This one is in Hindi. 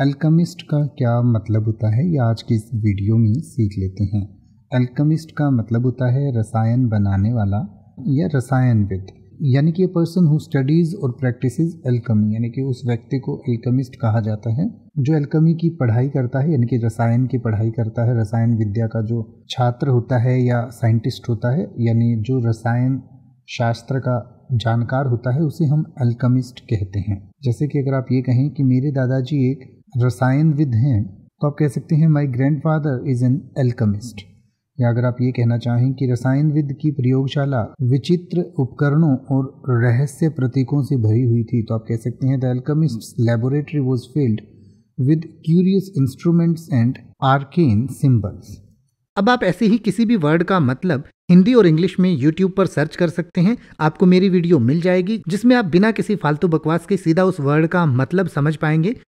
अल्कमिस्ट का क्या मतलब होता है ये आज की इस वीडियो में सीख लेते हैं अल्कमिस्ट का मतलब होता है रसायन बनाने वाला या रसायनविद यानी कि पर्सन हु स्टडीज़ और प्रैक्टिस एल्कमी यानी कि उस व्यक्ति को एल्कमिस्ट कहा जाता है जो एल्कमी की पढ़ाई करता है यानी कि रसायन की पढ़ाई करता है रसायन विद्या का जो छात्र होता है या साइंटिस्ट होता है यानी जो रसायन शास्त्र का जानकार होता है उसे हम अल्कमिस्ट कहते हैं जैसे कि अगर आप ये कहें कि मेरे दादाजी एक रसायन विद हैं तो आप कह सकते हैं my grandfather is an alchemist या अगर आप ये कहना चाहें कि रसायन विद की प्रयोगशाला विचित्र उपकरणों और रहस्य प्रतीकों से भरी हुई थी तो आप कह सकते हैं the alchemist laboratory was filled with curious instruments and arcane symbols अब आप ऐसे ही किसी भी वर्ड का मतलब हिंदी और इंग्लिश में यूट्यूब पर सर्च कर सकते हैं आपको मेरी वीडियो मिल जाएगी जिसमें आप बिना किसी फालतू बकवास के सीधा उस वर्ड का मतलब समझ पाएंगे